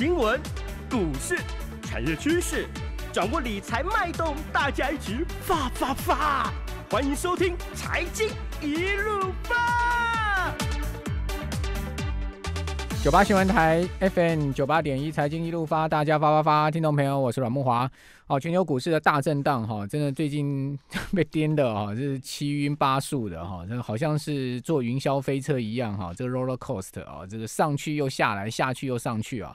新闻、股市、产业趋势，掌握理财脉动，大家一起发发发！欢迎收听《财经一路发》。九八新闻台 FM 九八点一，《财经一路发》，大家发发发！听众朋友，我是阮木华。好，全球股市的大震荡，哈，真的最近 被颠的，哈，这是七晕八素的，哈，这好像是坐云霄飞车一样，哈，这个 roller coast 啊，这个上去又下来，下去又上去啊。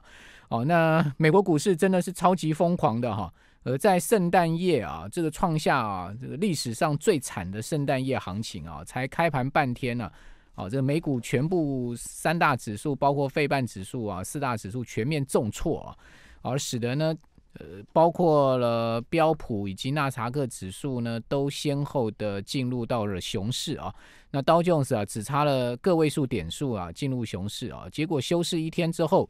哦，那美国股市真的是超级疯狂的哈，而在圣诞夜啊，这个创下啊这个历史上最惨的圣诞夜行情啊，才开盘半天呢，哦，这美股全部三大指数，包括费半指数啊，四大指数全面重挫啊，而使得呢，呃，包括了标普以及纳查克指数呢，都先后的进入到了熊市啊，那刀 Jones 啊，只差了个位数点数啊，进入熊市啊，结果休市一天之后。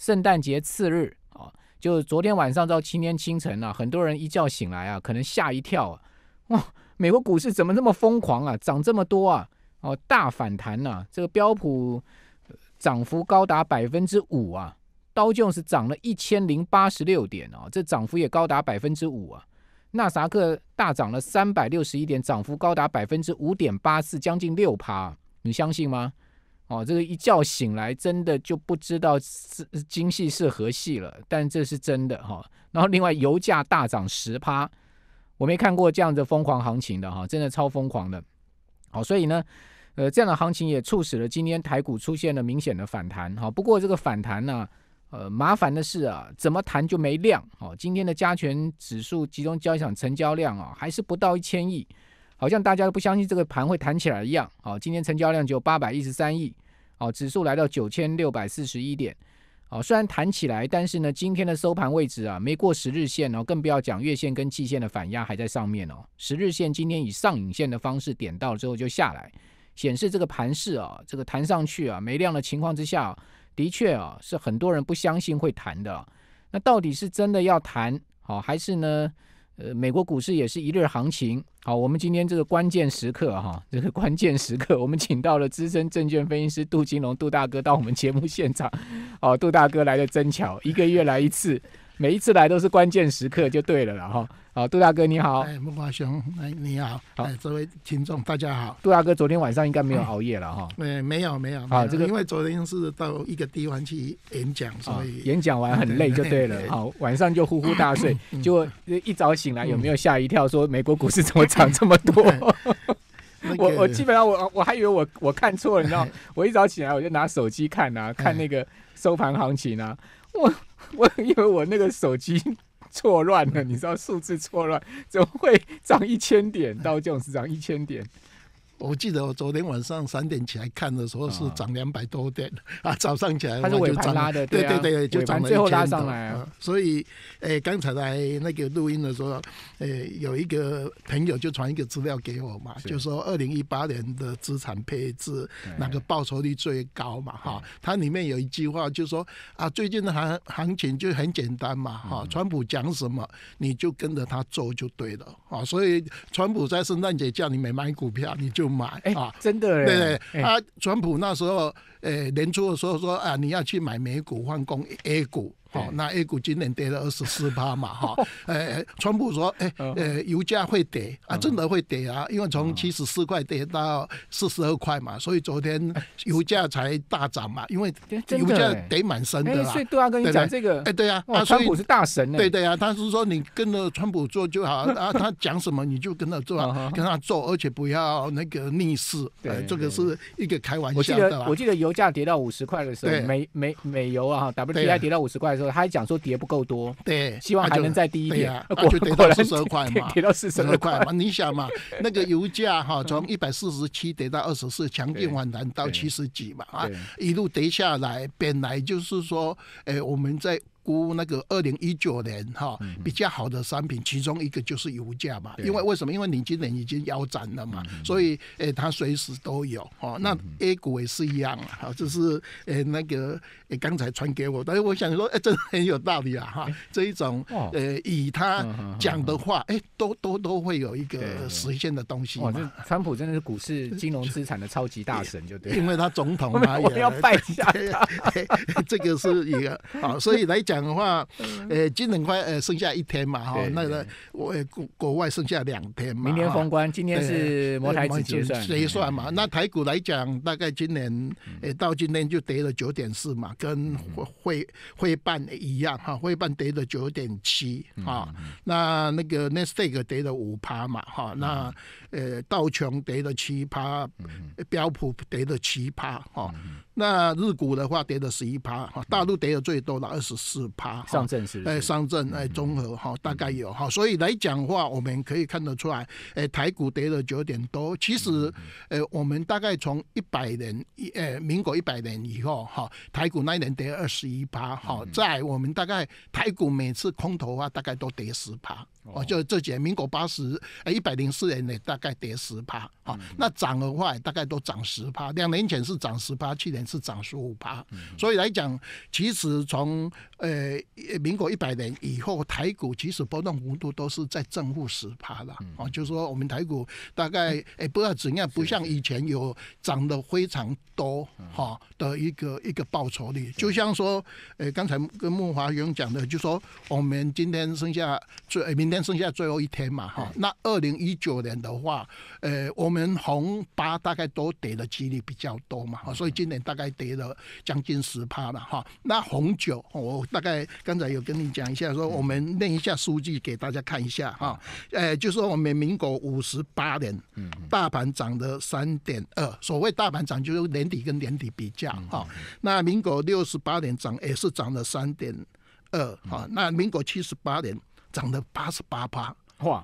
圣诞节次日啊，就昨天晚上到今天清晨啊，很多人一觉醒来啊，可能吓一跳啊！哇，美国股市怎么那么疯狂啊？涨这么多啊？哦，大反弹呐！这个标普涨幅高达百分之五啊，刀琼是涨了一千零八十六点啊，这涨幅也高达百分之五啊！纳萨克大涨了三百六十一点，涨幅高达百分之五点八四，将近六趴，你相信吗？哦，这个一觉醒来，真的就不知道是精细是何系了，但这是真的哈。然后另外，油价大涨十趴，我没看过这样的疯狂行情的哈，真的超疯狂的。好，所以呢，呃，这样的行情也促使了今天台股出现了明显的反弹哈。不过这个反弹呢，呃，麻烦的是啊，怎么谈就没量哦。今天的加权指数集中交响成交量啊，还是不到一千亿。好像大家都不相信这个盘会弹起来一样。哦，今天成交量只有八百一十三亿，哦，指数来到九千六百四十一点，哦，虽然弹起来，但是呢，今天的收盘位置啊，没过十日线哦，更不要讲月线跟季线的反压还在上面哦。十日线今天以上影线的方式点到了之后就下来，显示这个盘势啊，这个弹上去啊，没量的情况之下，的确啊，是很多人不相信会弹的。那到底是真的要弹好，还是呢？呃，美国股市也是一日行情。好，我们今天这个关键时刻哈，这个 关键时刻，我们请到了资深证券分析师杜金龙，杜大哥到我们节目现场。哦，杜大哥来的真巧，一个月来一次。每一次来都是关键时刻就对了了哈。好，杜大哥你好。哎，木瓜兄，哎，你好。好，各位听众大家好。杜大哥昨天晚上应该没有熬夜了哈。哎，没有没有。啊，这个因为昨天是到一个地方去演讲，所以演讲完很累就对了。好，晚上就呼呼大睡，就一早醒来有没有吓一跳？说美国股市怎么涨这么多？我我基本上我我还以为我我看错了，你知道，我一早起来我就拿手机看啊，看那个收盘行情啊，我。我因为我那个手机错乱了，你知道数字错乱，怎么会涨一千点？到这种时涨一千点。我记得我昨天晚上三点起来看的时候是涨两百多点 啊，早上起来它是尾盘拉的，对对对，就涨了一千多。所以，诶，刚才在那个录音的时候，诶，有一个朋友就传一个资料给我嘛，就说二零一八年的资产配置哪个报酬率最高嘛，哈，它里面有一句话就说啊，最近的行行情就很简单嘛，哈，川普讲什么你就跟着他做就对了，啊，所以川普在圣诞节叫你没买股票你就。买啊，真的，对，对啊，川普那时候。呃，年初的时候说啊，你要去买美股换工 A 股，好，那 A 股今年跌了二十四趴嘛，哈，诶，川普说，哎，油价会跌啊，真的会跌啊，因为从七十四块跌到四十二块嘛，所以昨天油价才大涨嘛，因为油价跌满身的啦。所以都要跟你讲这个。哎，对啊，啊，川普是大神。对对啊，他是说你跟着川普做就好 啊，他讲什么你就跟着做，跟他做，而且不要那个逆势。对，这个是一个开玩笑的啦。我记得，我记得有。油价跌到五十块的时候，美美美油啊，WTI 跌到五十块的时候，他还讲说跌不够多，对，希望还能再低一点，就 跌到四十二块嘛，跌到四十二块嘛。你想嘛，那个油价哈，从一百四十七跌到二十四，强劲反弹到七十几嘛，啊，一路跌下来，本来就是说，哎，我们在。那个二零一九年哈比较好的商品，其中一个就是油价嘛，因为为什么？因为你今年已经腰斩了嘛，所以诶，它随时都有哦。那 A 股也是一样啊，就是诶那个刚才传给我，但是我想说，哎，真的很有道理啊哈。这一种呃，以他讲的话，哎，都都都会有一个实现的东西嘛。特普真的是股市金融资产的超级大神，就对，因为他总统嘛，我们要拜下他。这个是一个好，所以来讲。的话，呃，今年快呃剩下一天嘛哈，那个我国国外剩下两天嘛。明年封关，今天是摩台节结算嘛。那台股来讲，大概今年，呃，到今天就跌了九点四嘛，跟汇汇办一样哈，汇办跌了九点七哈，那那个 Nestle 跌了五趴嘛哈，那呃道琼跌了七趴，标普跌了七趴哈。那日股的话跌了十一趴，哈，大陆跌了最多了二十四趴，上证是，哎，上证哎，综合哈，大概有哈，所以来讲话，我们可以看得出来，哎，台股跌了九点多。其实，呃，我们大概从一百年，呃，民国一百年以后哈，台股那一年跌二十一趴，哈，在我们大概台股每次空头啊，大概都跌十趴，哦，就这几年民国八十，哎，一百零四年呢，大概跌十趴，哈，那涨的话大概都涨十趴，两年前是涨十趴，去年。是涨十五趴，所以来讲，其实从呃民国一百年以后，台股其实波动幅度都是在正负十趴了啊，就是说我们台股大概诶，不要怎样，不像以前有涨得非常多哈的一个一个报酬率，就像说呃刚才跟木华勇讲的，就说我们今天剩下最，明天剩下最后一天嘛哈，那二零一九年的话，呃，我们红八大概都跌的几率比较多嘛，所以今年大。大概跌了将近十趴了哈，那红酒我大概刚才有跟你讲一下，说我们念一下数据给大家看一下哈，呃，就说我们民国五十八年，嗯，大盘涨的三点二，所谓大盘涨就是年底跟年底比较哈，那民国六十八年涨也是涨了三点二，哈。那民国七十八年涨了八十八趴。哇，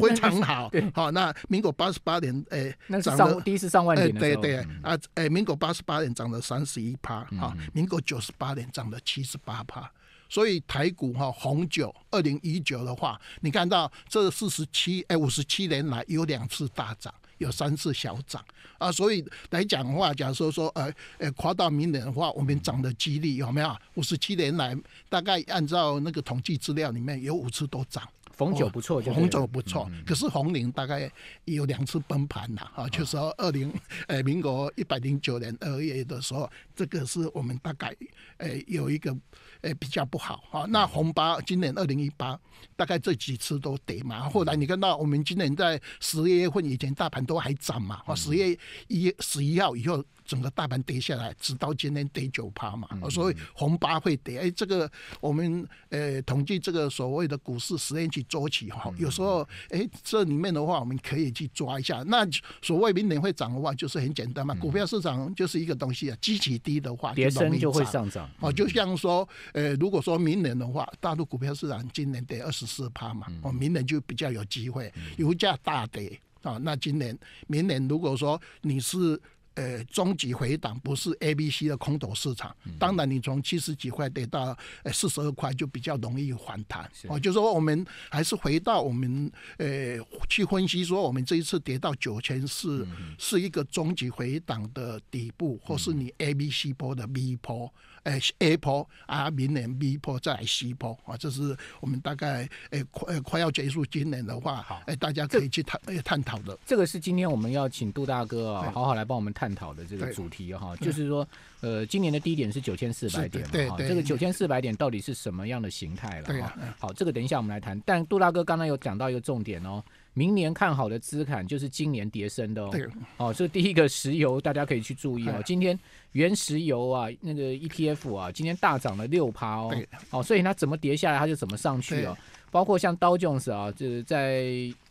非常好。好，那民国八十八年，哎、那涨上第一次上万点的时对对啊，诶，民国八十八年涨了三十一趴，哈，民国九十八年涨了七十八趴。所以台股哈，红酒二零一九的话，你看到这四十七哎五十七年来有两次大涨，有三次小涨啊。所以来讲话，假如说说，呃，呃，跨到明年的话，我们涨的几率有没有？五十七年来，大概按照那个统计资料里面有五次都涨。红酒不错，红酒不错。可是红林大概有两次崩盘了啊，就是二零 呃民国一百零九年二月的时候，这个是我们大概呃有一个呃比较不好啊。那红八今年二零一八大概这几次都跌嘛。后来你看到我们今年在十一月份以前大盘都还涨嘛，十月一十一号以后。整个大盘跌下来，直到今天跌九趴嘛，所以红八会跌。哎，这个我们呃统计这个所谓的股市实验期周期哈，有时候哎这里面的话，我们可以去抓一下。那所谓明年会涨的话，就是很简单嘛，股票市场就是一个东西啊，基期低的话，跌升就会上涨。哦，就像说呃，如果说明年的话，大陆股票市场今年跌二十四趴嘛，哦，明年就比较有机会。油价大跌啊，那今年明年如果说你是。呃，中级回档不是 A、B、C 的空头市场。当然，你从七十几块跌到四十二块就比较容易反弹。哦，就说我们还是回到我们呃去分析，说我们这一次跌到九千四，是一个中级回档的底部，或是你 A、B、C 波的 B 波。哎，A 波啊，明年 B 波再来 C 波啊，这是我们大概哎快快要结束今年的话，哎，大家可以去探探讨的。这个是今天我们要请杜大哥啊，好好来帮我们探讨的这个主题哈，就是说，呃，今年的低点是九千四百点嘛，哈，这个九千四百点到底是什么样的形态了？对啊，好，这个等一下我们来谈。但杜大哥刚刚有讲到一个重点哦。明年看好的资产就是今年跌升的哦。哦，这第一个石油大家可以去注意哦。今天原石油啊，那个 ETF 啊，今天大涨了六趴哦。哦，所以它怎么跌下来，它就怎么上去哦。包括像 Jones 啊，就是在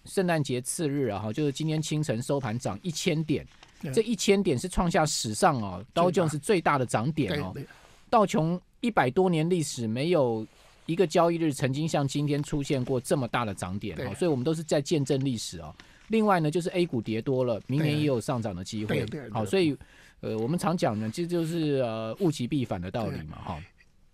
圣诞节次日啊，哈，就是今天清晨收盘涨一千点，这一千点是创下史上哦，Jones 最大的涨点哦。道琼一百多年历史没有。一个交易日曾经像今天出现过这么大的涨点，所以我们都是在见证历史哦。另外呢，就是 A 股跌多了，明年也有上涨的机会。好，所以呃，我们常讲呢，其实就是呃，物极必反的道理嘛，哈。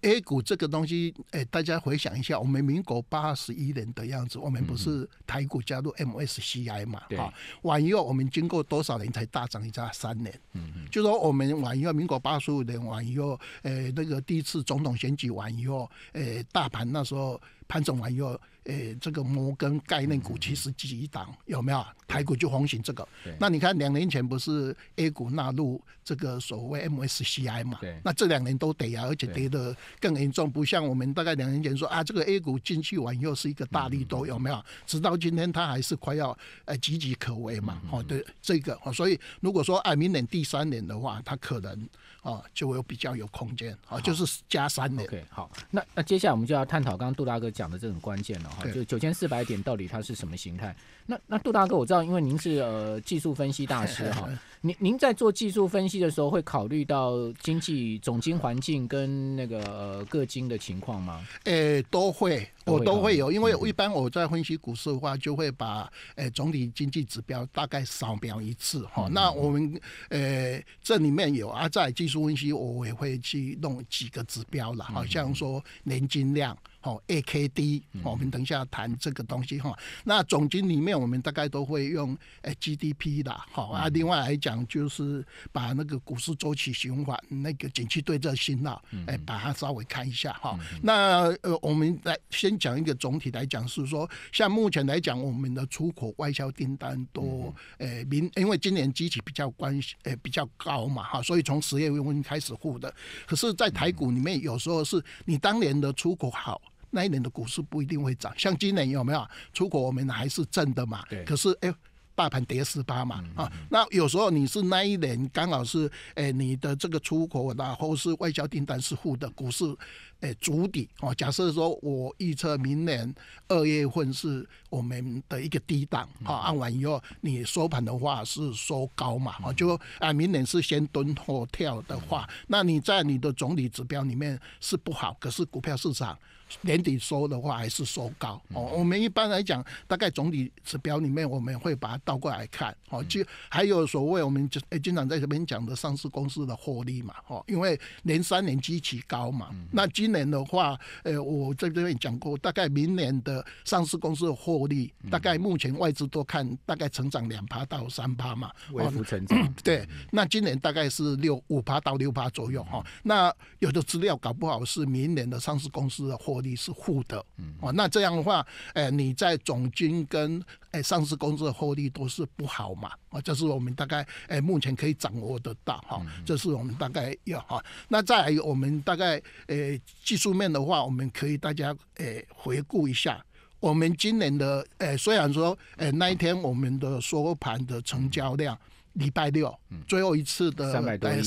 A 股这个东西，哎，大家回想一下，我们民国八十一年的样子，我们不是台股加入 MSCI 嘛？哈、完以后我们经过多少年才大涨？一下三年。嗯嗯。就说我们完以后，民国八十五年完以后，哎，那个第一次总统选举完以后，哎，大盘那时候盘整完以后。诶，这个摩根概念股其实几档有没有？台股就红行这个。那你看两年前不是 A 股纳入这个所谓 MSCI 嘛？那这两年都跌啊，而且跌得更严重，不像我们大概两年前说啊，这个 A 股进去完又是一个大利多有没有？直到今天它还是快要诶岌岌可危嘛。哦，对，这个，所以如果说哎，明年第三年的话，它可能。啊，就有比较有空间，啊，就是加三年。OK，好，那那接下来我们就要探讨刚刚杜大哥讲的这种关键了哈，就九千四百点到底它是什么形态？那那杜大哥，我知道，因为您是呃技术分析大师哈，您您在做技术分析的时候会考虑到经济、总经环境跟那个呃各经的情况吗？诶，都会。我都会有，因为一般我在分析股市的话，就会把诶总体经济指标大概扫描一次哈。那我们诶这里面有啊，在技术分析我也会去弄几个指标了，好像说年金量，好 AKD，我们等一下谈这个东西哈。那总经里面我们大概都会用诶 GDP 的好啊。另外来讲就是把那个股市周期循环那个景气对这新啊，诶把它稍微看一下哈。那呃我们来先。讲一个总体来讲是说，像目前来讲，我们的出口外销订单多，诶，明因为今年机器比较关系，诶，比较高嘛，哈，所以从十月份开始护的。可是，在台股里面，有时候是你当年的出口好，那一年的股市不一定会涨。像今年有没有出口，我们还是正的嘛？可是，哎。大盘跌十八嘛啊，那有时候你是那一年刚好是诶，你的这个出口然后是外交订单是负的，股市诶主底哦。假设说我预测明年二月份是我们的一个低档啊，按完以后你收盘的话是收高嘛啊，就啊明年是先蹲后跳的话，那你在你的总体指标里面是不好，可是股票市场。年底收的话还是收高哦。我们一般来讲，大概总体指标里面，我们会把它倒过来看哦。就还有所谓我们就经常在这边讲的上市公司的获利嘛，哦，因为连三年极其高嘛。那今年的话，呃，我在这边讲过，大概明年的上市公司的获利，大概目前外资都看大概成长两趴到三趴嘛。微幅成长。对，那今年大概是六五趴到六趴左右哈。那有的资料搞不好是明年的上市公司的获利。你是负的，哦，那这样的话，哎，你在总金跟哎上市公司的获利都是不好嘛，啊，这是我们大概哎目前可以掌握得到哈，这是我们大概要哈。那再有我们大概哎技术面的话，我们可以大家哎回顾一下，我们今年的哎虽然说哎那一天我们的收盘的成交量。礼拜六最后一次的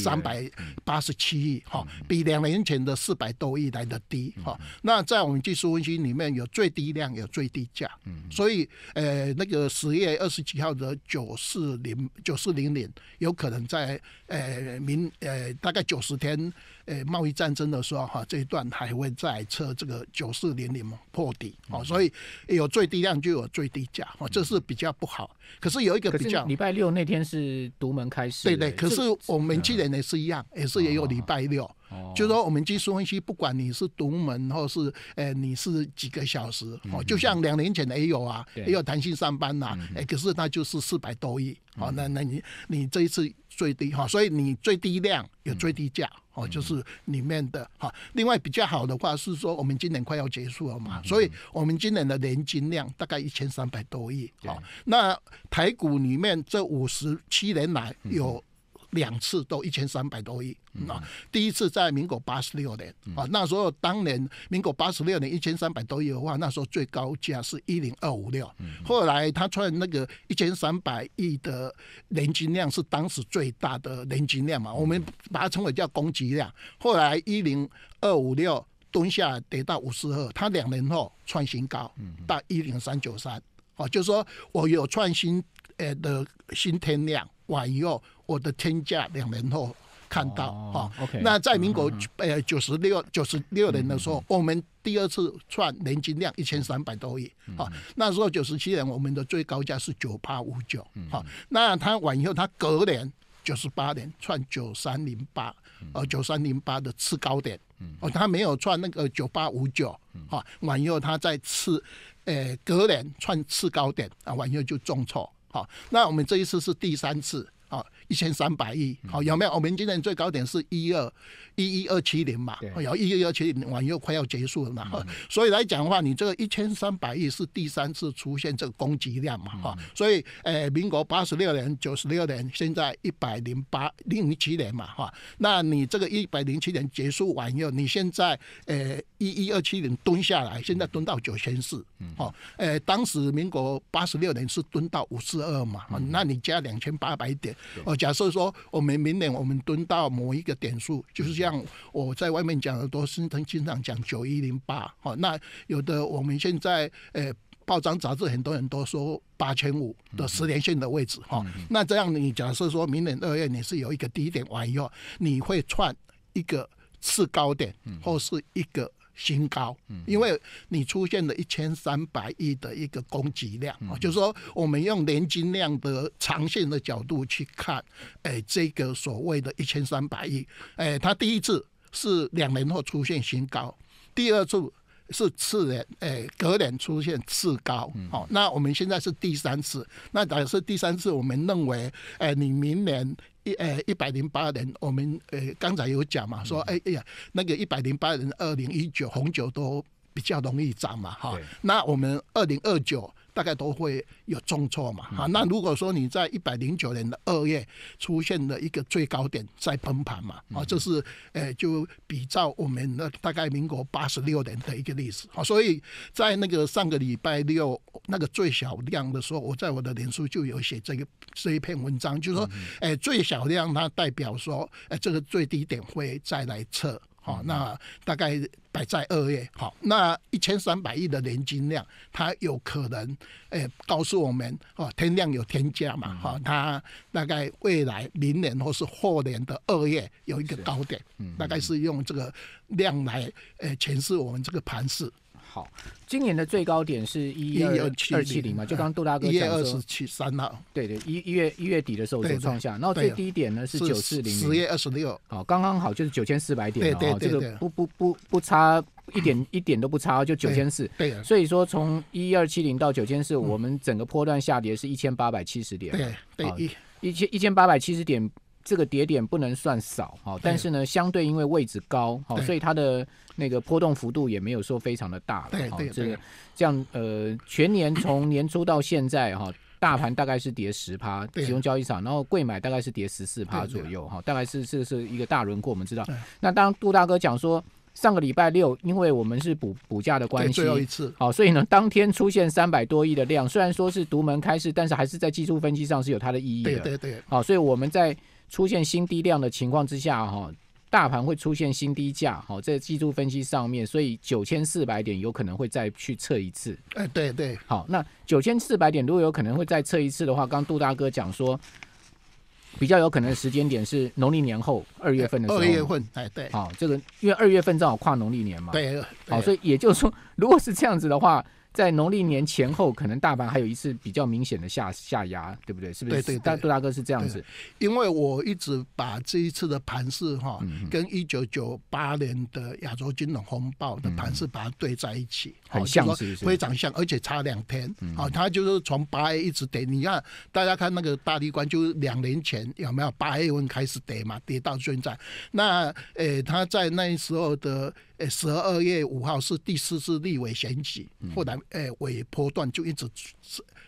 三百八十七亿哈，比两年前的四百多亿来的低哈。那在我们技术分析里面有最低量有最低价，所以呃那个十月二十七号的九四零九四零零有可能在呃明呃大概九十天。诶，贸易战争的时候哈，这一段还会再测这个九四零零破底哦，所以有最低量就有最低价哦，这是比较不好。可是有一个比较，礼拜六那天是独门开始，对对。可是我们去年也是一样，也是也有礼拜六，就是说我们术分析，不管你是独门或是诶你是几个小时哦，就像两年前也有啊，也有弹性上班呐，哎，可是那就是四百多亿哦，那那你你这一次最低哈，所以你最低量有最低价。哦，就是里面的哈。另外比较好的话是说，我们今年快要结束了嘛，所以我们今年的年金量大概一千三百多亿。好，那台股里面这五十七年来有。两次都一千三百多亿，那第一次在民国八十六年啊，那时候当年民国八十六年一千三百多亿的话，那时候最高价是一零二五六，后来他创那个一千三百亿的年金量是当时最大的年金量嘛，我们把它称为叫供给量。后来一零二五六蹲下跌到五十二，他两年后创新高，到一零三九三，哦，就说我有创新呃的新天量，哇后。我的天价，两年后看到啊。那在民国呃九十六九十六年的时候，我们第二次创年金量一千三百多亿啊。那时候九十七年我们的最高价是九八五九哈。那晚以后他隔年九十八年创九三零八，呃九三零八的次高点。哦，他没有创那个九八五九晚以后他在次呃隔年创次高点啊，以后就中挫，好，那我们这一次是第三次。一千三百亿，好有没有？我们今年最高点是一二一一二七零嘛，然后一一二七零完又快要结束了嘛，所以来讲的话，你这个一千三百亿是第三次出现这个供给量嘛，哈，所以诶，民国八十六年、九十六年，现在一百零八零七年嘛，哈，那你这个一百零七年结束完以后，你现在诶一一二七零蹲下来，现在蹲到九千四，好，诶，当时民国八十六年是蹲到五四二嘛，那你加两千八百点，哦。假设说，我们明年我们蹲到某一个点数，就是像我在外面讲的多，经常讲九一零八，好，那有的我们现在，诶，报章杂志很多人都说八千五的十年线的位置，哈。那这样，你假设说明年二月你是有一个低点完以后，你会串一个次高点，或是一个。新高，因为你出现了一千三百亿的一个供给量啊，就是说我们用年金量的长线的角度去看，哎，这个所谓的一千三百亿，哎，它第一次是两年后出现新高，第二次。是次年诶，隔年出现次高，好，那我们现在是第三次，那但是第三次，我们认为诶，你明年一诶一百零八年，我们诶刚才有讲嘛，说诶诶呀，那个一百零八年二零一九红酒都比较容易涨嘛，哈，那我们二零二九。大概都会有重挫嘛，啊，那如果说你在一百零九年的二月出现了一个最高点，在崩盘嘛，啊，这是诶就比照我们那大概民国八十六年的一个历史。啊，所以在那个上个礼拜六那个最小量的时候，我在我的脸书就有写这个这一篇文章，就是说诶最小量它代表说诶这个最低点会再来测。哦，那大概摆在二月，好，那一千三百亿的年金量，它有可能，诶，告诉我们，哦，天量有天价嘛，哈，它大概未来明年或是后年的二月有一个高点，大概是用这个量来，诶，诠释我们这个盘势。好，今年的最高点是一一二七二七零嘛，就刚杜大哥讲说二十七三号，对对，一一月一月底的时候就创下，然后最低点呢是九四零，十月二十六，好，刚刚好就是九千四百点，哦，这个不不不不差一点，一点都不差，就九千四，对，所以说从一一二七零到九千四，我们整个波段下跌是一千八百七十点，对，好一千一千八百七十点。这个跌点不能算少哈，但是呢，相对因为位置高，好，所以它的那个波动幅度也没有说非常的大了哈。这个这样呃，全年从年初到现在哈，大盘大概是跌十趴，集中交易场，然后贵买大概是跌十四趴左右哈，大概是是是一个大轮廓。我们知道，那当杜大哥讲说，上个礼拜六，因为我们是补补价的关系，最后一次，好，所以呢，当天出现三百多亿的量，虽然说是独门开市，但是还是在技术分析上是有它的意义的，对对对，好，所以我们在。出现新低量的情况之下，哈，大盘会出现新低价，哈，在技术分析上面，所以九千四百点有可能会再去测一次。哎，对对，好，那九千四百点如果有可能会再测一次的话，刚杜大哥讲说，比较有可能的时间点是农历年后二月份的时候。二月份，哎，对，好，这个因为二月份正好跨农历年嘛。对，好，所以也就是说，如果是这样子的话。在农历年前后，可能大盘还有一次比较明显的下下压，对不对？是不是？对对，但杜大哥是这样子，因为我一直把这一次的盘势哈，跟一九九八年的亚洲金融风暴的盘势把它对在一起，很像非常像，而且差两天。好，它就是从八月一直跌，你看大家看那个大立关，就是两年前有没有八月份开始跌嘛？跌到现在，那诶，他在那时候的。诶，十二月五号是第四次立委选举，后来诶尾坡段就一直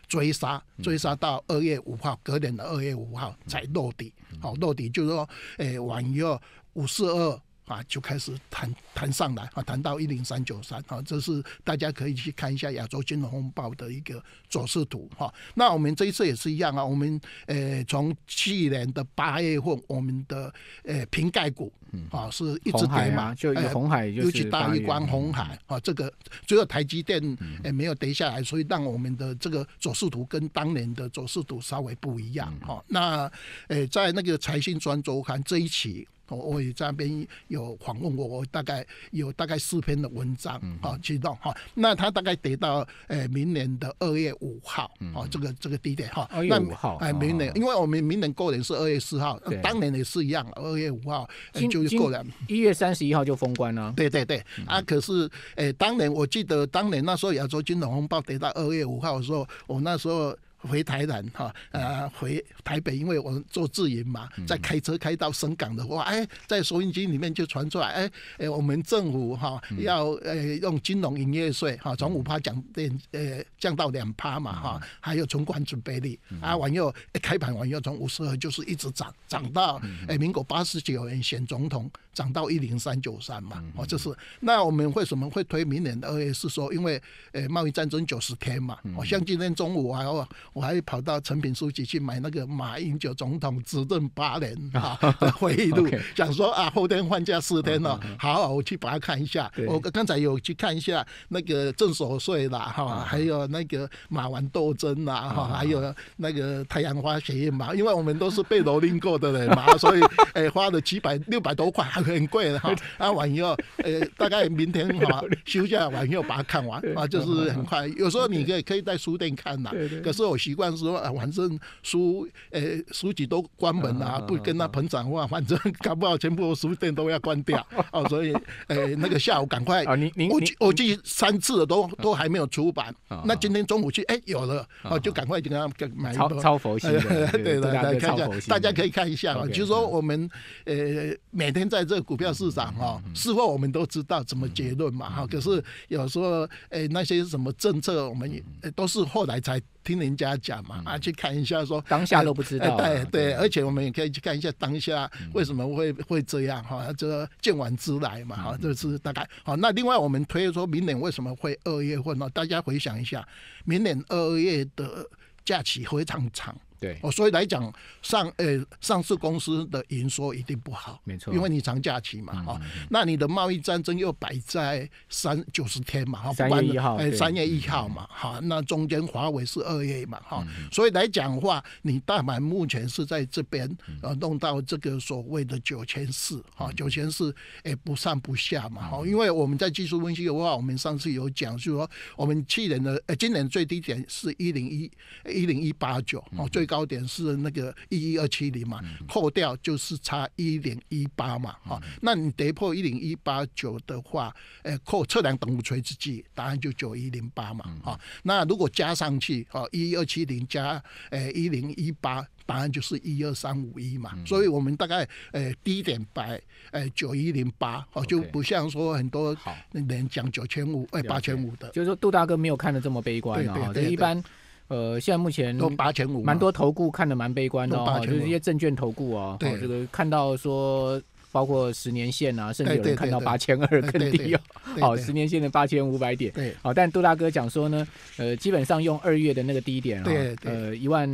追杀，追杀到二月五号，隔年的二月五号才落地。好，落地就是说，诶，往右五四二。啊，就开始谈谈上来啊，谈到一零三九三啊，这是大家可以去看一下亚洲金融风暴的一个走势图哈。那我们这一次也是一样啊，我们呃从去年的八月份，我们的呃瓶盖股啊是一直跌嘛，就红海尤其大一关红海啊，这个只有台积电也没有跌下来，所以让我们的这个走势图跟当年的走势图稍微不一样哈。那呃，在那个财新专周刊这一期。我也在那边有访问过，我大概有大概四篇的文章啊，启动哈。那他大概得到呃，明年的二月五号啊，这个这个地点哈。二月五号。哎，明年，因为我们明年过年是二月四号，当年也是一样，二月五号就是过年。一月三十一号就封关了。对对对。啊，可是诶，当年我记得，当年那时候亚洲金融风暴得到二月五号的时候，我那时候。回台南哈，呃，回台北，因为我们做自营嘛，在开车开到深港的话，哎，在收音机里面就传出来，哎，哎，我们政府哈要呃用金融营业税哈，从五趴降变呃降到两趴嘛哈，还有存款准备率，啊，完又开盘完又从五十，二就是一直涨涨到哎民国八十九年选总统。涨到一零三九三嘛，哦，就是那我们为什么会推明年的二月？是说因为呃贸易战争九十天嘛，像今天中午还我我还跑到成品书籍去买那个马英九总统执政八年啊 回忆录，想说啊后天放假四天了，好我去把它看一下。我刚才有去看一下那个郑守岁啦，哈，还有那个马王斗争啦，哈，还有那个太阳花学院嘛，因为我们都是被蹂躏过的嘛，所以哎花了几百六百多块。很贵的哈，啊，晚要，呃，大概明天哈 休假晚要把它看完啊，就是很快。有时候你可以可以在书店看呐，可是我习惯说，反正书呃书籍都关门了，不跟他捧场话，反正搞不好全部书店都要关掉啊，所以呃那个下午赶快。啊，我我去三次了，都都还没有出版。那今天中午去，哎，有了啊，就赶快就跟他买一本。超佛系的，对对大家超大家可以看一下啊，就是说我们呃每天在。这股票市场哈，事后我们都知道怎么结论嘛哈。可是有时候诶，那些什么政策，我们也都是后来才听人家讲嘛啊，去看一下说当下都不知道。对对，而且我们也可以去看一下当下为什么会会这样哈，这见完之来嘛哈，这是大概好。那另外我们推说明年为什么会二月份呢？大家回想一下，明年二月的假期非常长。对哦，所以来讲上呃上市公司的营收一定不好，没错，因为你长假期嘛哈，那你的贸易战争又摆在三九十天嘛哈，三月一号哎三月一号嘛哈，那中间华为是二月嘛哈，所以来讲话你大盘目前是在这边呃弄到这个所谓的九千四哈，九千四哎不上不下嘛哈，因为我们在技术分析的话，我们上次有讲就是说我们去年的呃今年最低点是一零一一零一八九哦最。高点是那个一一二七零嘛，扣掉就是差一零一八嘛，啊，那你跌破一零一八九的话，哎，扣测量等物垂直距，答案就九一零八嘛，啊，那如果加上去，啊，一一二七零加哎一零一八，答案就是一二三五一嘛，所以我们大概哎低点在哎九一零八，哦，就不像说很多人讲九千五哎八千五的，就是说杜大哥没有看的这么悲观啊，对一般。呃，现在目前都八千五，蛮多投顾看的蛮悲观的，就是一些证券投顾啊，对这个看到说。包括十年线啊，甚至有人看到八千二更低哦。好，十年线的八千五百点。对。好，但杜大哥讲说呢，呃，基本上用二月的那个低点哈，呃，一万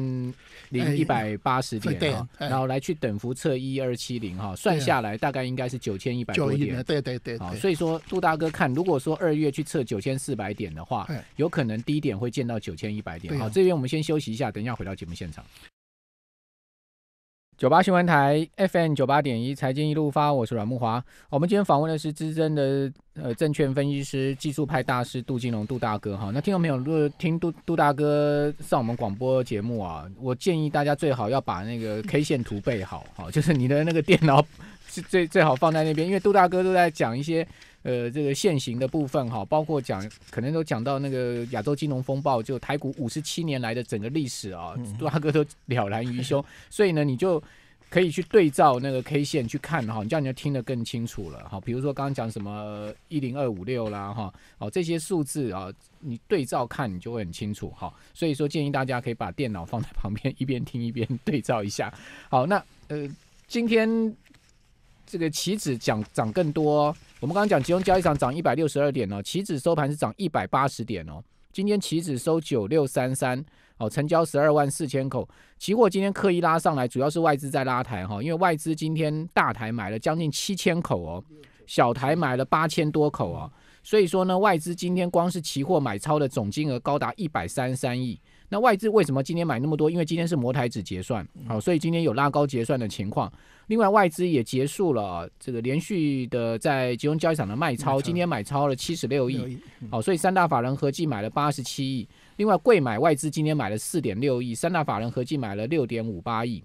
零一百八十点哈，然后来去等幅测一二七零哈，算下来大概应该是九千一百多点。对对对。好，所以说杜大哥看，如果说二月去测九千四百点的话，有可能低点会见到九千一百点。好，这边我们先休息一下，等一下回到节目现场。九八新闻台 FM 九八点一，财经一路发，我是阮木华。我们今天访问的是资深的呃证券分析师、技术派大师杜金龙，杜大哥哈。那听众朋友，如果听杜杜大哥上我们广播节目啊，我建议大家最好要把那个 K 线图备好哈，就是你的那个电脑 是最最好放在那边，因为杜大哥都在讲一些。呃，这个现行的部分哈，包括讲可能都讲到那个亚洲金融风暴，就台股五十七年来的整个历史啊，杜大哥都了然于胸，所以呢，你就可以去对照那个 K 线去看哈，你这样你就听得更清楚了哈。比如说刚刚讲什么一零二五六啦哈，哦这些数字啊，你对照看你就会很清楚哈。所以说建议大家可以把电脑放在旁边，一边听一边对照一下。好，那呃今天这个棋子讲涨更多。我们刚刚讲集中交易场涨一百六十二点哦，期指收盘是涨一百八十点哦。今天期指收九六三三，哦，成交十二万四千口。期货今天刻意拉上来，主要是外资在拉抬哈，因为外资今天大台买了将近七千口哦，小台买了八千多口哦。所以说呢，外资今天光是期货买超的总金额高达一百三三亿。那外资为什么今天买那么多？因为今天是摩台指结算，好，所以今天有拉高结算的情况。另外，外资也结束了这个连续的在集中交易场的卖超，今天买超了七十六亿，好，所以三大法人合计买了八十七亿。另外，贵买外资今天买了四点六亿，三大法人合计买了六点五八亿，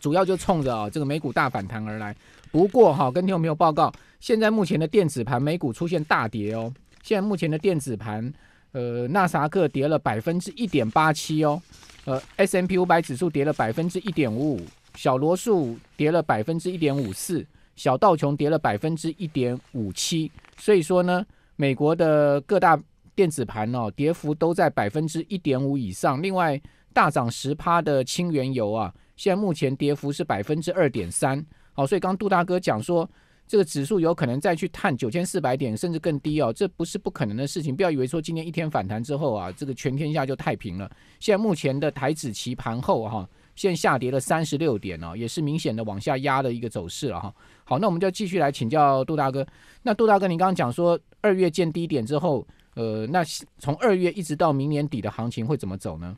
主要就冲着啊这个美股大反弹而来。不过哈，跟听众朋友报告，现在目前的电子盘美股出现大跌哦，现在目前的电子盘，呃，纳萨克跌了百分之一点八七哦，呃，S M P 五百指数跌了百分之一点五五。小罗素跌了百分之一点五四，小道琼跌了百分之一点五七，所以说呢，美国的各大电子盘哦，跌幅都在百分之一点五以上。另外大涨十趴的清原油啊，现在目前跌幅是百分之二点三。好，所以刚杜大哥讲说，这个指数有可能再去探九千四百点，甚至更低哦，这不是不可能的事情。不要以为说今天一天反弹之后啊，这个全天下就太平了。现在目前的台指期盘后哈。现下跌了三十六点呢，也是明显的往下压的一个走势了哈。好，那我们就继续来请教杜大哥。那杜大哥，您刚刚讲说二月见低点之后，呃，那从二月一直到明年底的行情会怎么走呢？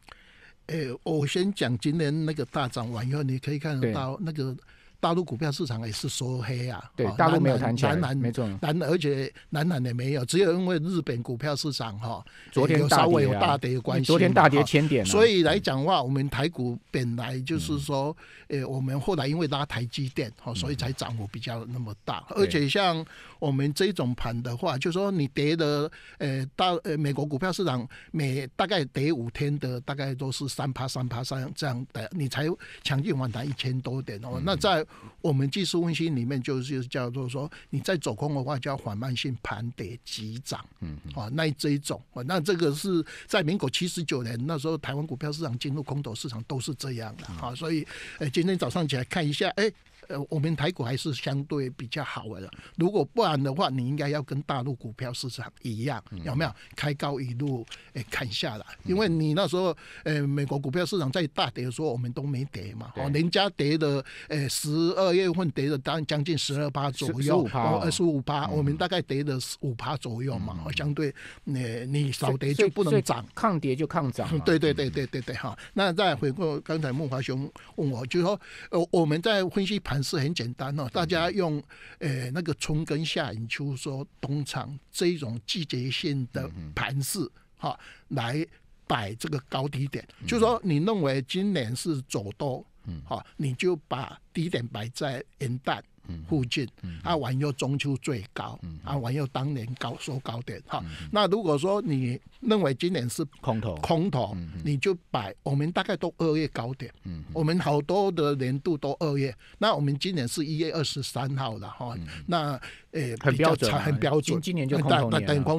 呃，我先讲今年那个大涨完以后，你可以看到那个。大陆股票市场也是缩黑啊，对大陆没有弹起来，没错，南而且南南的没有，只有因为日本股票市场哈，昨天有稍微有大跌的关系，昨天大跌千点，所以来讲话我们台股本来就是说，呃，我们后来因为拉台积电哈，所以才涨幅比较那么大，而且像我们这种盘的话，就说你跌的，呃，大呃美国股票市场每大概跌五天的，大概都是三趴三趴三这样的，你才强劲反弹一千多点哦，那在我们技术分析里面就是叫做说，你在走空的话叫缓慢性盘跌急涨，嗯，啊，那这一种，那这个是在民国七十九年那时候台湾股票市场进入空头市场都是这样的啊，所以，哎，今天早上起来看一下，哎。呃，我们台股还是相对比较好的。如果不然的话，你应该要跟大陆股票市场一样，有没有开高一路诶砍下来？因为你那时候呃，美国股票市场在大跌的时候，我们都没跌嘛。哦，人家跌的呃，十二月份跌的当将近十二八左右，二十五八，我们大概跌了五趴左右嘛。哦，相对你你少跌就不能涨，抗跌就抗涨。对对对对对对哈。那再回过刚才孟华雄问我，就说呃，我们在分析盘。盘是很简单哦，大家用诶那个春耕夏耘秋收冬藏这一种季节性的盘式哈，来摆这个高低点。就说你认为今年是走多，嗯，好，你就把低点摆在元旦。附近，啊，玩又中秋最高，啊，玩又当年高收高点，哈。那如果说你认为今年是空头，空头，你就摆。我们大概都二月高点，我们好多的年度都二月。那我们今年是一月二十三号了哈。那诶，很标准，很标准，今年就空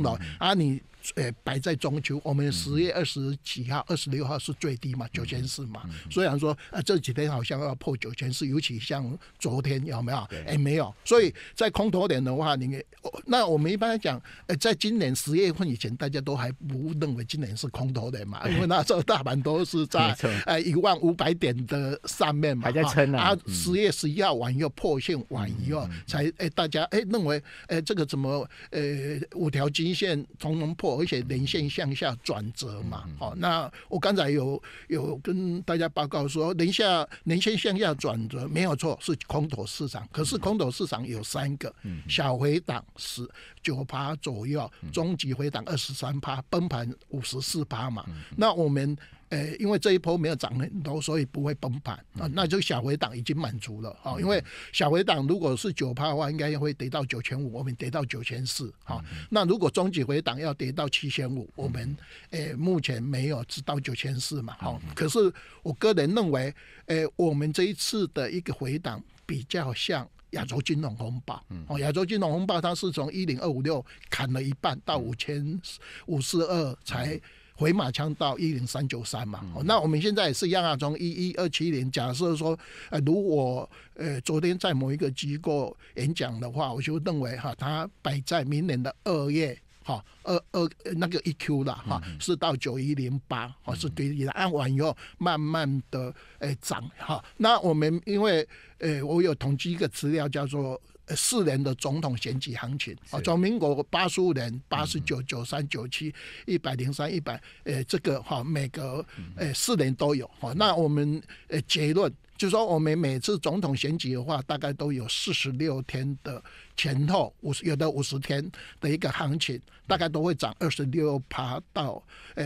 头啊，你。呃，摆在中秋，我们十月二十几号、二十六号是最低嘛，九千四嘛。虽然说呃这几天好像要破九千四，尤其像昨天有没有？哎，没有。所以在空头点的话，你那我们一般来讲，呃，在今年十月份以前，大家都还不认为今年是空头点嘛，因为那时候大盘都是在 呃一万五百点的上面嘛，还在撑啊。十月十一号晚又破线，晚一哦，才哎，大家哎，认为哎，这个怎么呃，五条金线从能破？而且连线向下转折嘛，好，那我刚才有有跟大家报告说，连下连线向下转折没有错，是空头市场。可是空头市场有三个小回档，十九趴左右，中级回档二十三趴，崩盘五十四趴嘛。那我们。诶，因为这一波没有涨很多，所以不会崩盘啊。那就小回档已经满足了啊。因为小回档如果是九趴的话，应该会跌到九千五，我们跌到九千四啊。那如果中级回档要跌到七千五，我们诶目前没有只到九千四嘛。好，可是我个人认为，诶，我们这一次的一个回档比较像亚洲金融风暴。哦，亚洲金融风暴它是从一零二五六砍了一半到五千五四二才。回马枪到一零三九三嘛，那我们现在也是一样啊，从一一二七零，假设说，呃，如果呃昨天在某一个机构演讲的话，我就认为哈，它摆在明年的二月哈，二二那个一 Q 了哈，是到九一零八，是给你按完以后慢慢的诶涨哈，那我们因为呃我有统计一个资料叫做。四年的总统选举行情啊，从民国八十五年、八十九、九三、九七、一百零三、一百，呃，这个哈，每个呃四年都有。哈。那我们呃结论就是说，我们每次总统选举的话，大概都有四十六天的前后五十，有的五十天的一个行情，大概都会涨二十六，趴到呃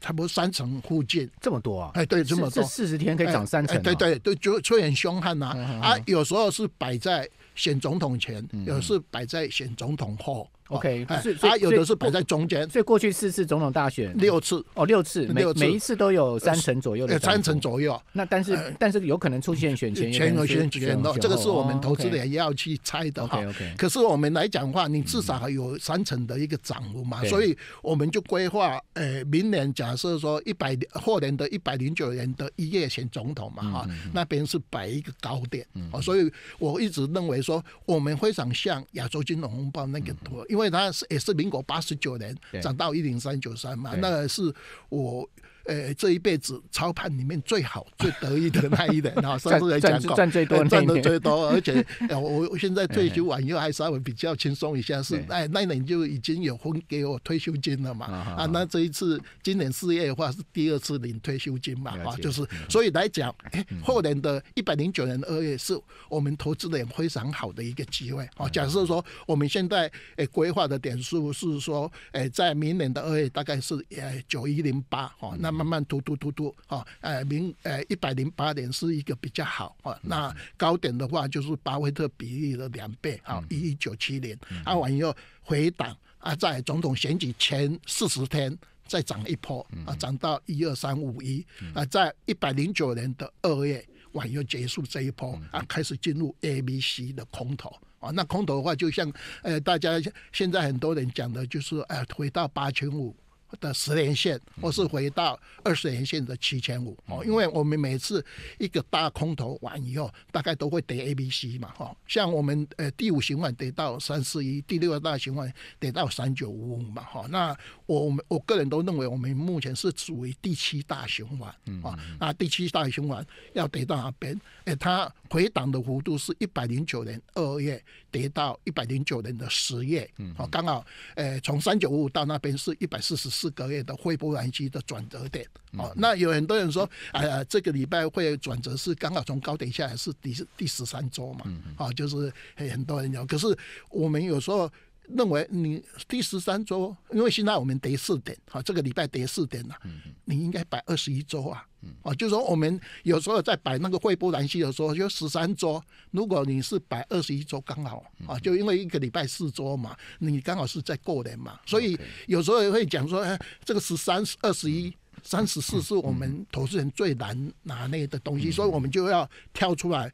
差不多三成附近。这么多啊！哎，对，这么多。四十天可以涨三成。对对对，就出很凶悍呐。啊，有时候是摆在。选总统前有事，摆在选总统后。OK，是它有的是摆在中间。所以过去四次总统大选，六次哦，六次每每一次都有三成左右的三成左右，那但是但是有可能出现选权和选举选票，这个是我们投资人也要去猜的哈。可是我们来讲话，你至少有三成的一个涨幅嘛，所以我们就规划，呃，明年假设说一百后年的一百零九年的一月选总统嘛，哈，那边是摆一个高点，所以我一直认为说，我们非常像亚洲金融风暴那个多，因为。因为它是也是民国八十九年涨到一零三九三嘛，那个是我。诶，这一辈子操盘里面最好、最得意的那一人啊，上次来讲过，赚最多、赚的最多，而且我我现在退休晚又还稍微比较轻松一下，是哎，那年就已经有分给我退休金了嘛，啊，那这一次今年四月的话是第二次领退休金嘛，啊，就是，所以来讲，哎，后年的一百零九年二月是我们投资的非常好的一个机会，啊，假设说我们现在诶规划的点数是说，诶，在明年的二月大概是诶九一零八，哈，那么。慢慢突突突突啊！哎，零哎，一百零八点是一个比较好啊。那高点的话，就是巴菲特比例的两倍啊，一九七零啊，完后回档啊，在总统选举前四十天再涨一波啊，涨到一二三五一啊，在一百零九年的二月完又结束这一波啊，开始进入 A、B、C 的空头啊。那空头的话，就像呃，大家现在很多人讲的就是哎，回到八千五。的十年线，或是回到二十年线的七千五哦，因为我们每次一个大空头完以后，大概都会跌 A、B、C 嘛，哈，像我们呃第五循环跌到三四一，第六大循环跌到三九五五嘛，哈，那我们我个人都认为我们目前是属于第七大循环啊，啊，第七大循环要跌到那边，哎，它回档的幅度是一百零九年二月跌到一百零九年的十月，哦，刚好，呃，从三九五五到那边是一百四十。四个月的惠波蓝期的转折点哦，那有很多人说，哎、呃，这个礼拜会有转折，是刚好从高点下来，是第第十三周嘛，啊，就是很很多人有。可是我们有时候。认为你第十三周，因为现在我们跌四点，哈，这个礼拜跌四点了，你应该摆二十一周啊，啊，就说我们有时候在摆那个惠波兰西的时候就十三周，如果你是摆二十一周，刚好啊，就因为一个礼拜四周嘛，你刚好是在过年嘛，所以有时候会讲说，哎，这个十三、二十一、三十四是我们投资人最难拿那个东西，所以我们就要跳出来，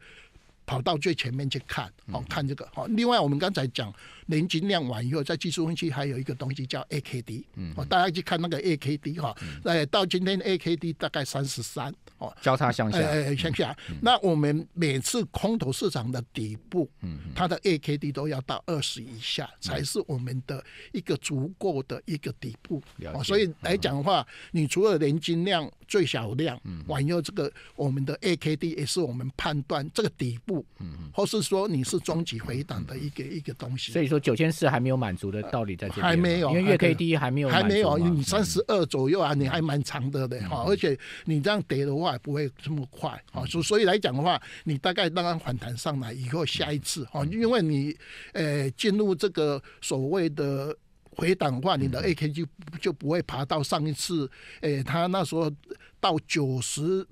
跑到最前面去看，好看这个，好，另外我们刚才讲。年金量完以后，在技术分析还有一个东西叫 AKD，哦，大家去看那个 AKD 哈，哎，到今天 AKD 大概三十三，哦，交叉向下，向下。那我们每次空头市场的底部，嗯，它的 AKD 都要到二十以下，才是我们的一个足够的一个底部。哦，所以来讲的话，你除了年金量最小量，完以后这个我们的 AKD 也是我们判断这个底部，嗯，或是说你是终极回档的一个一个东西。所以说。九千四还没有满足的道理在，这还没有，因为月 K 低还没有，还没有，你三十二左右啊，你还蛮长的的哈，而且你这样跌的话不会这么快啊，所所以来讲的话，你大概刚刚反弹上来以后下一次啊，因为你呃进入这个所谓的回档话，你的 A K 就就不会爬到上一次，诶，他那时候到九十。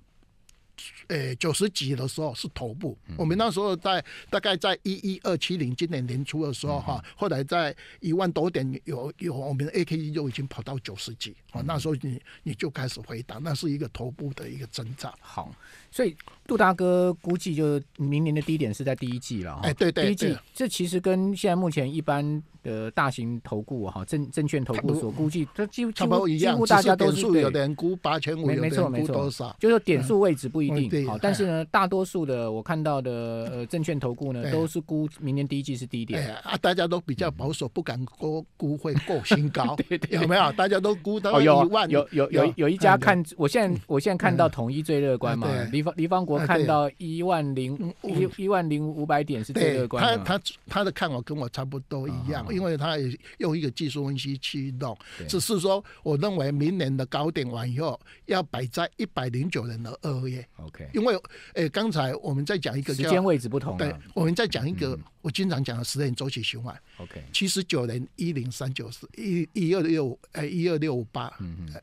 诶，九十几的时候是头部。我们那时候在大概在一一二七零，今年年初的时候哈，后来在一万多点有有，我们的 A K E 就已经跑到九十几。那时候你你就开始回档，那是一个头部的一个增长。好。所以杜大哥估计就明年的低点是在第一季了，哎，对对对，这其实跟现在目前一般的大型投顾哈证证券投顾所估计，这几乎几乎几乎大家点数有的人估八千五，没错没错，多少就是点数位置不一定，好，但是呢大多数的我看到的呃证券投顾呢都是估明年第一季是低点，啊，大家都比较保守，不敢估估会过新高，有没有？大家都估到一万，有有有有一家看，我现在我现在看到统一最乐观嘛，嗯黎方国看到一万零一一万零五百点是这个观，他他他的看法跟我差不多一样，因为他也用一个技术分析去动，只是说我认为明年的高点完以后要摆在一百零九年的二月。OK，因为诶刚才我们再讲一个时间位置不同，对，我们再讲一个。我经常讲的十年周期循环，OK，七十九年一零三九四一一二六呃一二六五八，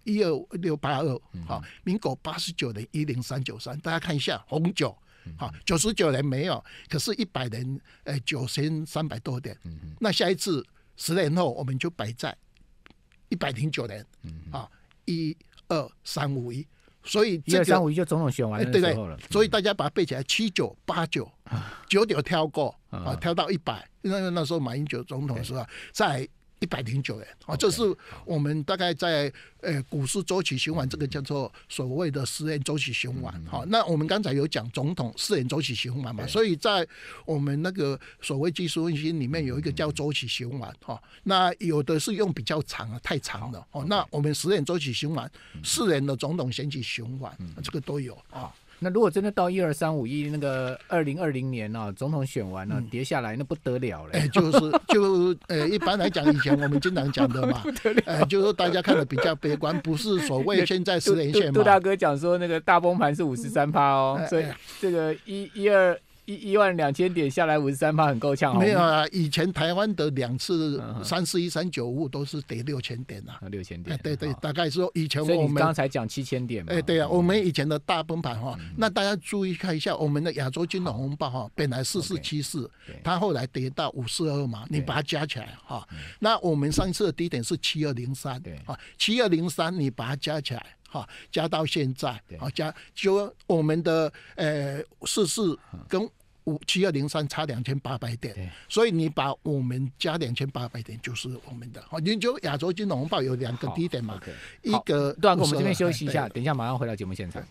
一二六八二，好，民国八十九年一零三九三，大家看一下，红酒，好，九十九年没有，可是一百年，呃九千三百多点，嗯嗯，那下一次十年后我们就摆在一百零九年，嗯，啊一二三五一，所以一二三五一就总统选完的时候了，所以大家把它背起来，七九八九。九九跳过啊，跳到一百，因为那时候马英九总统是吧，在一百零九元啊，这是我们大概在呃股市周期循环，这个叫做所谓的十年周期循环。好，那我们刚才有讲总统四年周期循环嘛，所以在我们那个所谓技术分析里面有一个叫周期循环哈。那有的是用比较长啊，太长了哦。那我们十年周期循环，四年的总统选举循环，这个都有啊。那如果真的到一二三五一那个二零二零年呢，总统选完了跌下来，那不得了了。就是就呃，一般来讲，以前我们经常讲的嘛，哎，就是大家看的比较悲观，不是所谓 现在十年线嘛。杜大哥讲说那个大崩盘是五十三趴哦，所以这个一一二。一一万两千点下来，五十三趴很够呛没有啊，以前台湾的两次三四一、三九五都是跌六千点呐。六千点，对对，大概说以前我们。刚才讲七千点。哎，对啊，我们以前的大崩盘哈，那大家注意看一下我们的亚洲金融风暴哈，本来四四七四，它后来跌到五四二嘛，你把它加起来哈。那我们上次的低点是七二零三，对啊，七二零三你把它加起来哈，加到现在啊，加就我们的呃四四跟。五七二零三差两千八百点，所以你把我们加两千八百点就是我们的。好，你就亚洲金融报有两个低点嘛，一个段哥，我们这边休息一下，等一下马上回到节目现场。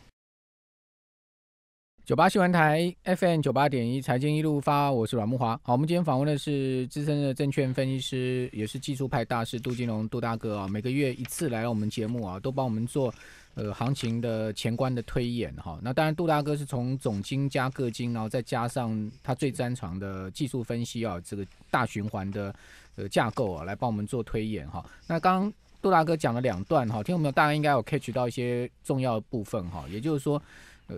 九八新闻台 FM 九八点一财经一路发，我是阮木华。好，我们今天访问的是资深的证券分析师，也是技术派大师杜金龙杜大哥啊，每个月一次来我们节目啊，都帮我们做。呃，行情的前观的推演哈，那当然杜大哥是从总经加各经，然后再加上他最擅长的技术分析啊，这个大循环的呃架构啊，来帮我们做推演哈。那刚刚杜大哥讲了两段哈，听我们大家应该有 catch 到一些重要部分哈，也就是说，呃，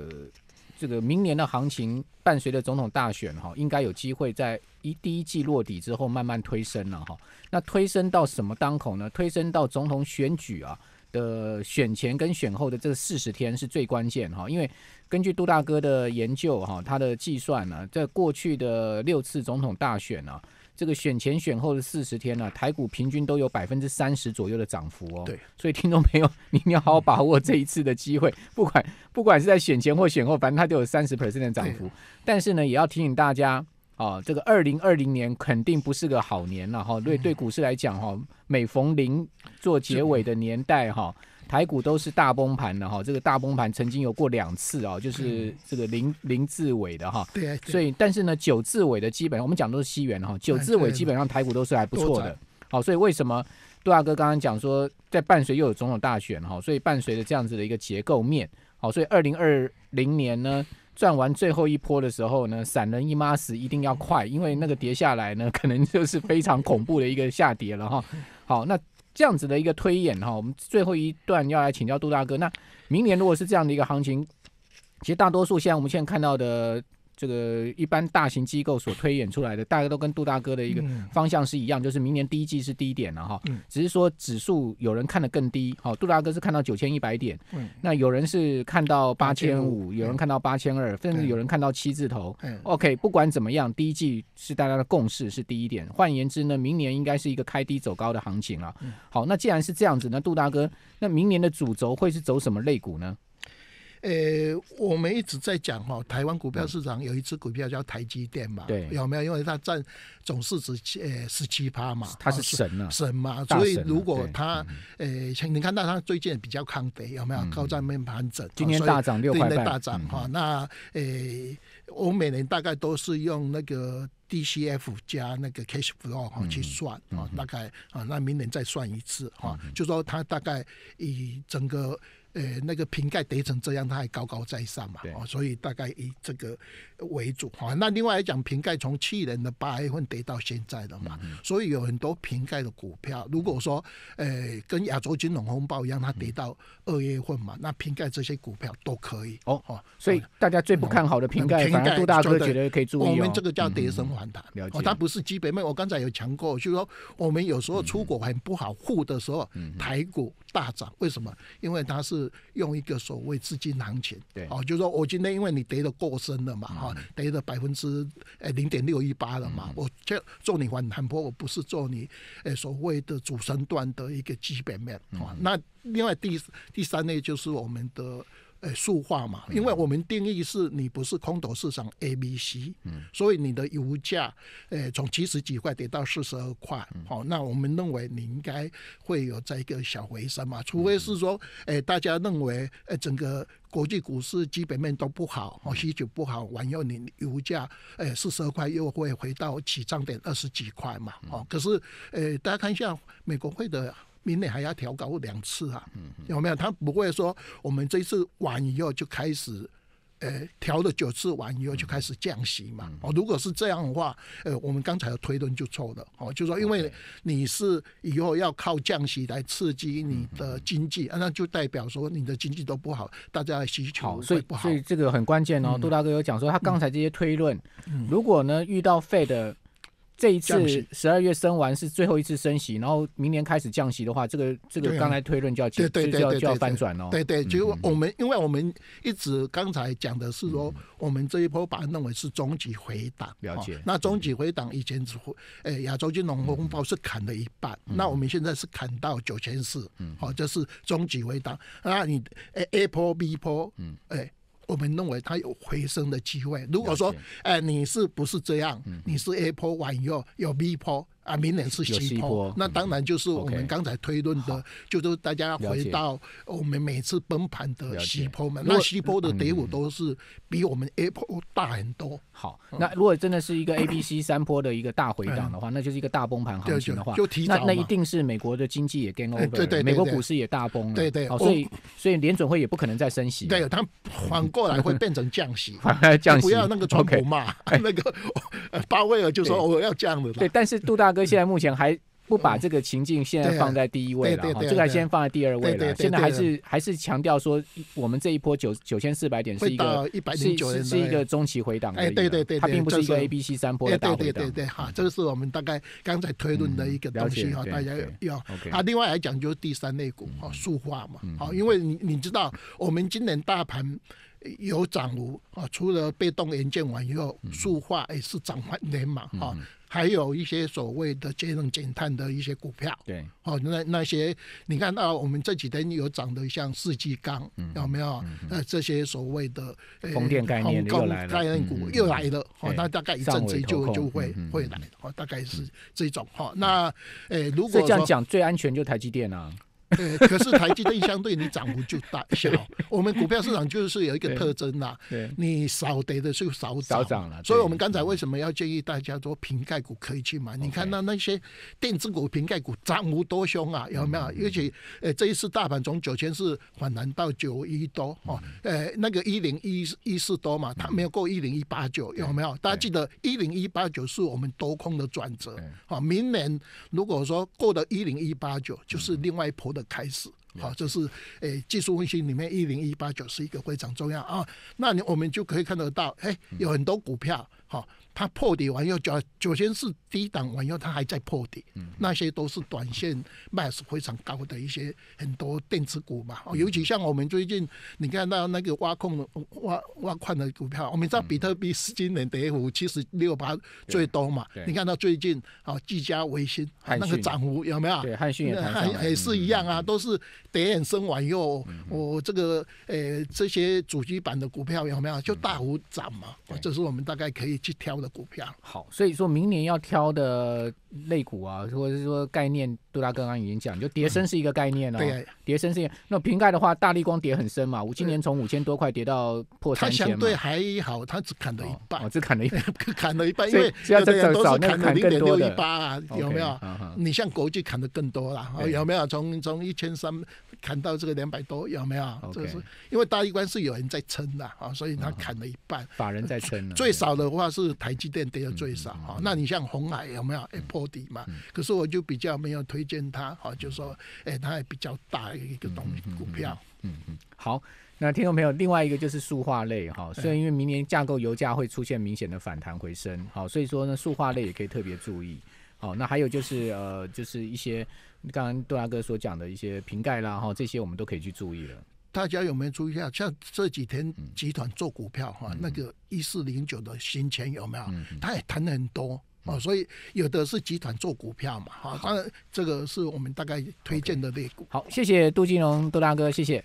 这个明年的行情伴随着总统大选哈，应该有机会在一第一季落底之后慢慢推升了哈。那推升到什么当口呢？推升到总统选举啊。的选前跟选后的这四十天是最关键哈，因为根据杜大哥的研究哈，他的计算呢，在过去的六次总统大选呢，这个选前选后的四十天呢，台股平均都有百分之三十左右的涨幅哦。对，所以听众朋友，你要好好把握这一次的机会，不管不管是在选前或选后，反正它都有三十 percent 的涨幅。但是呢，也要提醒大家。啊，这个二零二零年肯定不是个好年了哈。对对，股市来讲哈，每逢零做结尾的年代哈，台股都是大崩盘的哈。这个大崩盘曾经有过两次啊，就是这个零零字尾的哈。对所以，但是呢，九字尾的基本上我们讲都是西元哈，九字尾基本上台股都是还不错的。好，所以为什么杜大哥刚刚讲说，在伴随又有总统大选哈，所以伴随着这样子的一个结构面，好，所以二零二零年呢？赚完最后一波的时候呢，散人一妈时一定要快，因为那个 跌下来呢，可能就是非常恐怖的一个下跌了哈。好，那这样子的一个推演哈，我们最后一段要来请教杜大哥。那明年如果是这样的一个行情，其实大多数现在我们现在看到的。这个一般大型机构所推演出来的，大概都跟杜大哥的一个方向是一样，就是明年第一季是低点了哈。嗯。只是说指数有人看得更低，好，杜大哥是看到九千一百点，嗯。那有人是看到八千五，有人看到八千二，甚至有人看到七字头。嗯。OK，不管怎么样，第一季是大家的共识是低一点。换言之呢，明年应该是一个开低走高的行情了。嗯。好，那既然是这样子，那杜大哥，那明年的主轴会是走什么类股呢？呃，我们一直在讲哈，台湾股票市场有一只股票叫台积电嘛，有没有？因为它占总市值呃十七趴嘛，它是神了，神嘛，所以如果它呃，你看到它最近比较抗跌，有没有？高正面盘整，今年大涨六块半，大涨哈。那呃，我每年大概都是用那个 DCF 加那个 cash flow 哈去算啊，大概啊，那明年再算一次哈，就说它大概以整个。呃，那个瓶盖叠成这样，它还高高在上嘛？哦，所以大概以这个为主。哦。那另外来讲，瓶盖从去年的八月份跌到现在的嘛，所以有很多瓶盖的股票，如果说呃，跟亚洲金融风暴一样，它跌到二月份嘛，那瓶盖这些股票都可以。哦哦，所以大家最不看好的瓶盖，反正杜大哥觉得可以注意。我们这个叫叠升反弹，哦，它不是基本面。我刚才有强过，就是说我们有时候出国很不好护的时候，台股大涨，为什么？因为它是。是用一个所谓资金行情，哦，就是说我今天因为你跌的过深了嘛，哈，跌了百分之诶零点六一八了嘛，我做你反弹波，我不是做你诶所谓的主升段的一个基本面，那另外第第三类就是我们的。呃，塑化嘛，因为我们定义是你不是空头市场 A、B、C，所以你的油价，呃从七十几块跌到四十二块，好，那我们认为你应该会有在一个小回升嘛，除非是说，诶，大家认为，呃整个国际股市基本面都不好，哦，需求不好，完又你油价，诶，四十二块又会回到起涨点二十几块嘛，哦，可是，诶，大家看一下美国会的。明年还要调高两次啊，有没有？他不会说我们这次完以后就开始，呃，调了九次完以后就开始降息嘛？哦，如果是这样的话，呃，我们刚才的推论就错了。哦，就说因为你是以后要靠降息来刺激你的经济，那就代表说你的经济都不好，大家的需求不好。所以，所以这个很关键哦。杜大哥有讲说，他刚才这些推论，如果呢遇到肺的。这一次十二月升完是最后一次升息，然后明年开始降息的话，这个这个刚才推论就要就要就要翻转哦。对对，就我们因为我们一直刚才讲的是说，我们这一波把它认为是中级回档。了解。那中级回档以前只，诶亚洲金融风暴是砍了一半，那我们现在是砍到九千四，好，这是中级回档。那你 A 波 B 波，嗯，诶。我们认为它有回升的机会。如果说，哎，你是不是这样？你是 A 波完以后有 B 波？啊，明年是西坡，那当然就是我们刚才推论的，就是大家回到我们每次崩盘的西坡嘛。那西坡的跌幅都是比我们 A p e 大很多。好，那如果真的是一个 A、B、C 三坡的一个大回档的话，那就是一个大崩盘行情的话，就提那那一定是美国的经济也 game over 美国股市也大崩了，对对，所以所以联准会也不可能再升息，对，它反过来会变成降息，不要那个川统骂 那个巴 威尔就说我要降了，对，但是杜大。大哥，现在目前还不把这个情境现在放在第一位了哈，这个先放在第二位了。现在还是还是强调说，我们这一波九九千四百点是一个，是一个中期回档。哎，对对对，它并不是一个 A、B、C 三波的。对对对对，哈，这个是我们大概刚才推论的一个东西哈，大家要。OK。啊，另外来讲就是第三类股哈，塑化嘛，好，因为你你知道我们今年大盘。有涨幅啊，除了被动元件完以后，塑化也是涨翻天嘛哈，还有一些所谓的节能减碳的一些股票，对，哦那那些你看到我们这几天有涨的像世纪钢，有没有？那这些所谓的风电概念股又来了，好，那大概一阵子就就会会来，哦，大概是这种哈。那诶，如果这样讲最安全就台积电啊。可是台积电相对你涨幅就大小，我们股票市场就是有一个特征啦，你少得的就少涨，少了。所以，我们刚才为什么要建议大家做瓶盖股可以去买？你看到那些电子股、瓶盖股涨幅多凶啊，有没有？而且，呃，这一次大盘从九千四反弹到九一多，哦，呃，那个一零一一四多嘛，它没有过一零一八九，有没有？大家记得一零一八九是我们多空的转折，好，明年如果说过了一零一八九，就是另外一波的。开始，好，这是诶技术分析里面一零一八九是一个非常重要啊，那你我们就可以看得到，哎，有很多股票。好，它破底完又九九先是低档完又它还在破底，那些都是短线卖是非常高的一些很多电子股嘛，尤其像我们最近你看到那个挖空挖挖矿的股票，我们知道比特币十几年跌幅七十六八最多嘛，你看到最近啊，几嘉、微信那个涨幅有没有？对，汉讯也也是一样啊，都是跌很深完又我这个呃这些主机板的股票有没有就大幅涨嘛？这是我们大概可以。去挑的股票好，所以说明年要挑的类股啊，或者是说概念，杜大哥刚刚已经讲，就跌升是一个概念了。对啊，跌深是那瓶盖的话，大力光跌很深嘛，我今年从五千多块跌到破三千嘛。它相对还好，它只砍了一半，哦，只砍了一砍了一半，因为大家都是砍了零点六一八啊，有没有？你像国际砍的更多了，有没有？从从一千三。砍到这个两百多有没有？就是因为大一关是有人在撑的啊，所以他砍了一半。法人在撑。最少的话是台积电跌的最少啊。那你像红海有没有？Apple 嘛。可是我就比较没有推荐它，好，就说哎，它也比较大一个东股票。嗯嗯。好，那听众朋友，另外一个就是塑化类哈，所以因为明年架构油价会出现明显的反弹回升，好，所以说呢塑化类也可以特别注意。好，那还有就是呃，就是一些。刚刚杜大哥所讲的一些瓶盖啦哈，这些我们都可以去注意了。大家有没有注意一下？像这几天集团做股票哈，那个一四零九的新钱有没有？它也谈很多啊，所以有的是集团做股票嘛哈。当然这个是我们大概推荐的那股。好，谢谢杜金龙杜大哥，谢谢。